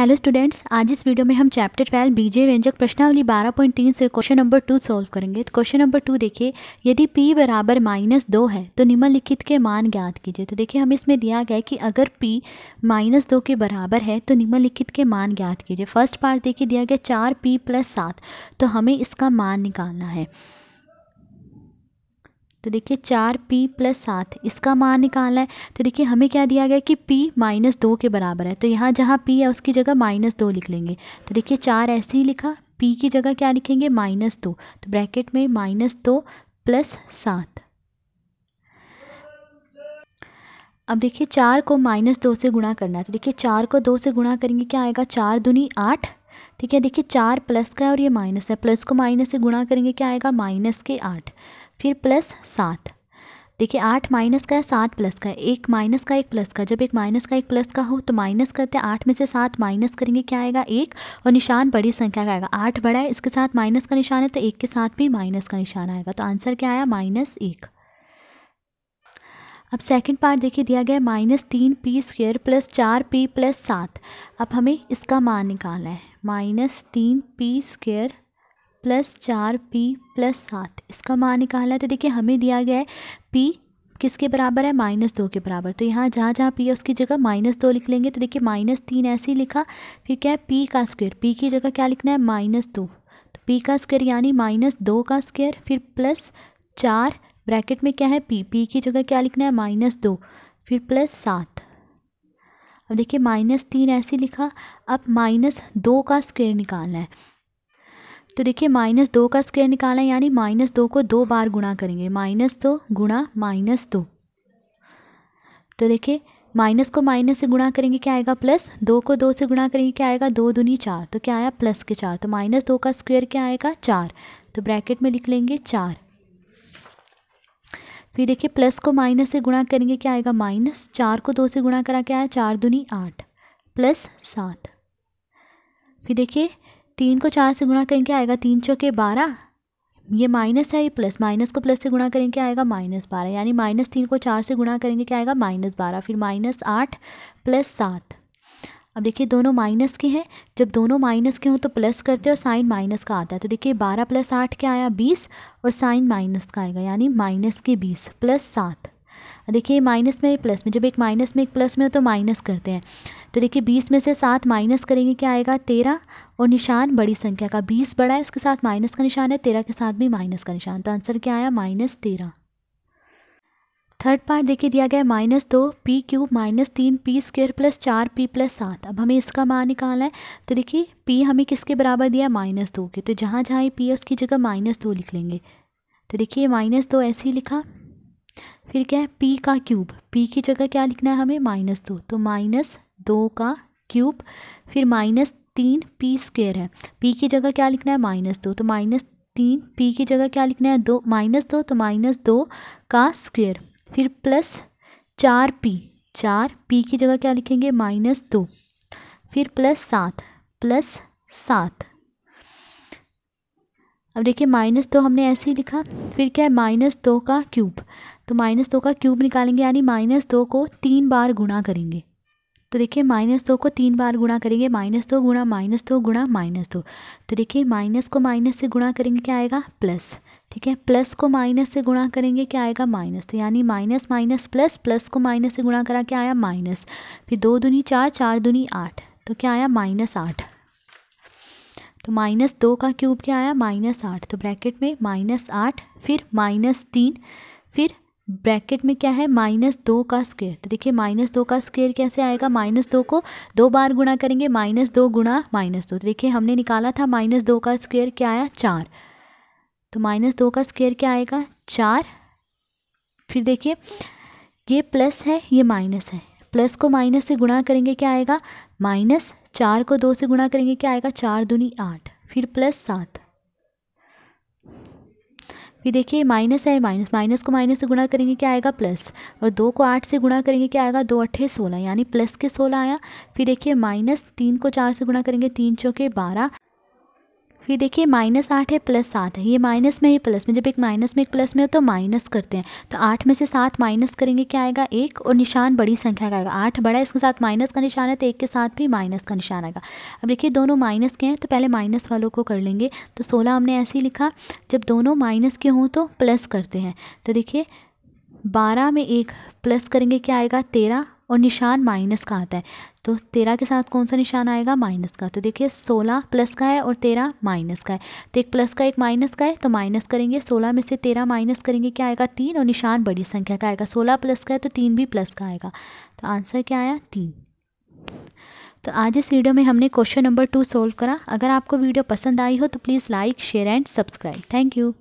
hello students आज इस video में हम चैप्टर ट्वेल्व बीजे व्यंजक प्रश्नावली 12.3 से क्वेश्चन नंबर टू सॉल्व करेंगे तो क्वेश्चन नंबर टू देखिए यदि p बराबर माइनस दो है तो निम्नलिखित के मान ज्ञात कीजिए तो देखिए हमें इसमें दिया गया है कि अगर p माइनस दो के बराबर है तो निम्नलिखित के मान ज्ञात कीजिए फर्स्ट पार्ट देखिए दिया गया चार पी प्लस सात तो हमें इसका मान निकालना है तो देखिए चार पी प्लस सात इसका मान निकालना है तो देखिए हमें क्या दिया गया कि पी माइनस दो के बराबर है तो यहाँ जहाँ पी है उसकी जगह माइनस दो लिख लेंगे तो देखिए चार ऐसे ही लिखा पी की जगह क्या लिखेंगे माइनस दो तो ब्रैकेट में माइनस दो प्लस सात अब देखिए चार को माइनस दो से गुणा करना है तो देखिए चार को दो से गुणा करेंगे क्या आएगा चार दुनी आठ ठीक है देखिए चार प्लस का है और ये माइनस है प्लस को माइनस से गुणा करेंगे क्या आएगा माइनस के आठ फिर प्लस सात देखिए आठ माइनस का है सात प्लस का है एक माइनस का एक प्लस का जब एक माइनस का एक प्लस का हो तो माइनस करते हैं आठ में से सात माइनस करेंगे क्या आएगा एक और निशान बड़ी संख्या का आएगा आठ बड़ा है इसके साथ माइनस का निशान है तो एक के साथ भी माइनस का निशान आएगा तो आंसर क्या आया माइनस एक अब सेकंड पार्ट देखिए दिया गया है माइनस तीन पी स्क्वेयर प्लस चार पी प्लस सात अब हमें इसका मान निकालना है माइनस तीन पी स्क्वेयर प्लस चार पी प्लस सात इसका मान निकालना है तो देखिए हमें दिया गया है पी किसके बराबर है माइनस दो के बराबर तो यहाँ जहाँ जहाँ पी है उसकी जगह माइनस दो लिख लेंगे तो देखिए माइनस तीन ऐसे ही लिखा फिर क्या है पी का स्क्वेयर पी की जगह क्या लिखना है माइनस दो तो पी का स्क्वेयर यानी माइनस दो का स्क्वेयर फिर प्लस चार ब्रैकेट में क्या है पी पी की जगह क्या लिखना है माइनस दो फिर प्लस सात अब देखिए माइनस तीन ऐसे लिखा अब माइनस दो का स्क्वेयर निकालना है तो देखिए माइनस दो का स्क्वेयर निकालना है यानी माइनस दो को दो बार गुणा करेंगे माइनस दो गुणा माइनस दो तो देखिए माइनस को माइनस से गुणा करेंगे क्या आएगा प्लस दो को दो से गुणा करेंगे क्या आएगा दो दूनी चार तो क्या आया प्लस के चार तो माइनस दो का स्क्वेयर क्या आएगा चार तो ब्रैकेट में लिख लेंगे चार फिर देखिए प्लस को माइनस से गुणा करेंगे क्या आएगा माइनस चार को दो से गुणा करा के आया चार दूनी आठ प्लस सात फिर देखिए तीन को चार से गुणा करेंगे आएगा तीन चौके बारह ये माइनस है ये प्लस माइनस को प्लस से गुणा करेंगे क्या आएगा माइनस बारह यानी माइनस तीन को चार से गुणा करेंगे क्या आएगा माइनस बारह फिर माइनस आठ प्लस सात अब देखिए दोनों माइनस के हैं जब दोनों माइनस के हों तो प्लस करते हैं और साइन माइनस का आता है तो देखिए बारह प्लस आठ क्या आया बीस और साइन माइनस का आएगा यानी माइनस के बीस प्लस सात देखिए माइनस में प्लस में जब एक माइनस में एक प्लस में हो तो माइनस करते हैं तो देखिए बीस में से सात माइनस करेंगे क्या आएगा तेरह और निशान बड़ी संख्या का बीस बड़ा है इसके साथ माइनस का निशान है तेरह के साथ भी माइनस का निशान तो आंसर क्या आया माइनस तेरह थर्ड पार्ट देखिए दिया गया है माइनस दो पी क्यूब माइनस तीन पी स्क्वेयर प्लस चार पी प्लस सात अब हमें इसका मान निकालना है तो देखिए पी हमें किसके बराबर दिया है माइनस दो के तो जहाँ जहाँ पी है उसकी जगह माइनस दो लिख लेंगे तो देखिए माइनस दो ऐसे ही लिखा फिर क्या है पी का क्यूब पी की जगह क्या लिखना है हमें माइनस दो तो माइनस दो का क्यूब फिर माइनस तीन पी स्क्वेयर है पी की जगह क्या लिखना है माइनस दो तो माइनस तीन पी की जगह क्या लिखना है दो माइनस दो तो माइनस दो का स्क्वेयर फिर प्लस चार पी चार पी की जगह क्या लिखेंगे माइनस दो फिर प्लस सात प्लस सात अब देखिए माइनस दो हमने ऐसे ही लिखा फिर क्या है माइनस दो का क्यूब तो माइनस दो का क्यूब निकालेंगे यानी माइनस दो को तीन बार गुणा करेंगे तो देखिए माइनस दो को तीन बार गुणा करेंगे माइनस दो गुणा माइनस दो गुणा माइनस दो तो देखिए माइनस को माइनस से गुणा करेंगे क्या आएगा प्लस ठीक है प्लस को माइनस से गुणा करेंगे क्या आएगा माइनस तो यानी माइनस माइनस प्लस प्लस को माइनस से गुणा करा के आया माइनस फिर दो दुनी चार चार दुनी आठ तो क्या आया माइनस आठ तो माइनस दो का क्यूब क्या आया माइनस आठ तो ब्रैकेट में माइनस आठ फिर माइनस तीन फिर ब्रैकेट में क्या है माइनस दो का स्क्वेयर तो देखिए माइनस दो का स्क्वेयर कैसे आएगा माइनस दो को दो बार गुणा करेंगे माइनस दो गुणा माइनस दो तो देखिए हमने निकाला था माइनस दो का स्क्वेयर क्या आया चार तो माइनस दो का स्क्वायर क्या आएगा चार फिर देखिए ये प्लस है ये माइनस है प्लस को माइनस से गुणा करेंगे क्या आएगा माइनस चार को दो से गुणा करेंगे क्या आएगा चार दूनी आठ फिर प्लस सात फिर देखिए माइनस है माइनस माइनस को माइनस से गुणा करेंगे क्या आएगा प्लस और दो को आठ से गुणा करेंगे क्या आएगा दो अट्ठे सोलह यानी प्लस के सोलह आया फिर देखिए माइनस तीन को चार से गुणा करेंगे तीन चौके बारह फिर देखिए माइनस आठ है प्लस सात है ये माइनस में ही प्लस में जब एक माइनस में एक प्लस में हो तो माइनस करते हैं तो आठ में से सात माइनस करेंगे क्या आएगा एक और निशान बड़ी संख्या का आएगा आठ बड़ा इसके साथ माइनस का निशान है तो एक के साथ भी माइनस का निशान आएगा अब देखिए दोनों माइनस के हैं तो पहले माइनस वालों को कर लेंगे तो सोलह हमने ऐसे ही लिखा जब दोनों माइनस के हों तो प्लस करते हैं तो देखिए बारह में एक प्लस करेंगे क्या आएगा तेरह और निशान माइनस का आता है तो तेरह के साथ कौन सा निशान आएगा माइनस का तो देखिए सोलह प्लस का है और तेरह माइनस का है तो एक प्लस का एक माइनस का है तो माइनस करेंगे सोलह में से तेरह माइनस करेंगे क्या आएगा तीन और निशान बड़ी संख्या का आएगा सोलह प्लस का है तो तीन भी प्लस का आएगा तो आंसर क्या आया तीन तो आज इस वीडियो में हमने क्वेश्चन नंबर टू सोल्व करा अगर आपको वीडियो पसंद आई हो तो please like share and subscribe thank you